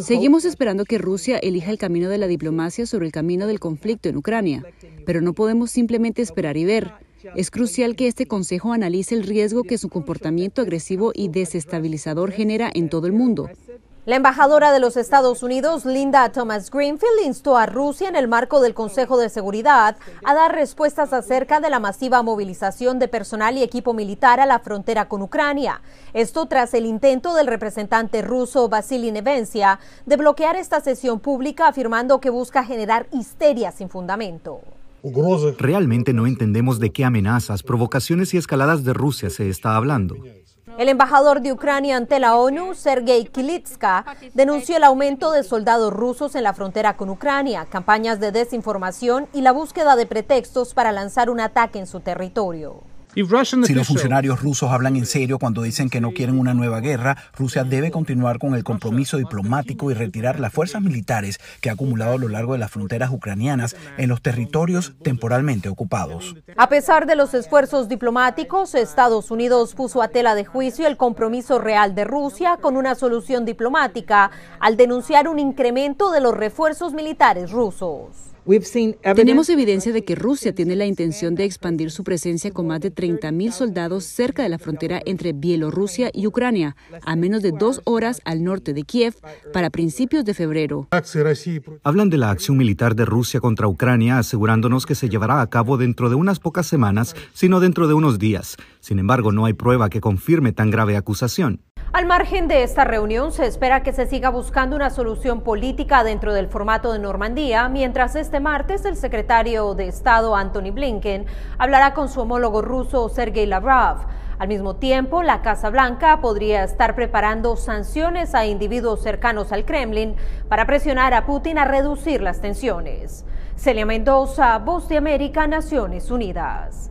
Seguimos esperando que Rusia elija el camino de la diplomacia sobre el camino del conflicto en Ucrania, pero no podemos simplemente esperar y ver. Es crucial que este Consejo analice el riesgo que su comportamiento agresivo y desestabilizador genera en todo el mundo, la embajadora de los Estados Unidos, Linda Thomas Greenfield, instó a Rusia en el marco del Consejo de Seguridad a dar respuestas acerca de la masiva movilización de personal y equipo militar a la frontera con Ucrania. Esto tras el intento del representante ruso Vasily Nevencia de bloquear esta sesión pública afirmando que busca generar histeria sin fundamento. Realmente no entendemos de qué amenazas, provocaciones y escaladas de Rusia se está hablando. El embajador de Ucrania ante la ONU, Sergei Kilitska, denunció el aumento de soldados rusos en la frontera con Ucrania, campañas de desinformación y la búsqueda de pretextos para lanzar un ataque en su territorio. Si los funcionarios rusos hablan en serio cuando dicen que no quieren una nueva guerra, Rusia debe continuar con el compromiso diplomático y retirar las fuerzas militares que ha acumulado a lo largo de las fronteras ucranianas en los territorios temporalmente ocupados. A pesar de los esfuerzos diplomáticos, Estados Unidos puso a tela de juicio el compromiso real de Rusia con una solución diplomática al denunciar un incremento de los refuerzos militares rusos. Tenemos evidencia de que Rusia tiene la intención de expandir su presencia con más de 30.000 soldados cerca de la frontera entre Bielorrusia y Ucrania, a menos de dos horas al norte de Kiev, para principios de febrero. Hablan de la acción militar de Rusia contra Ucrania, asegurándonos que se llevará a cabo dentro de unas pocas semanas, sino dentro de unos días. Sin embargo, no hay prueba que confirme tan grave acusación. Al margen de esta reunión, se espera que se siga buscando una solución política dentro del formato de Normandía, mientras este martes el secretario de Estado Anthony Blinken hablará con su homólogo ruso Sergei Lavrov. Al mismo tiempo, la Casa Blanca podría estar preparando sanciones a individuos cercanos al Kremlin para presionar a Putin a reducir las tensiones. Celia Mendoza, Voz de América, Naciones Unidas.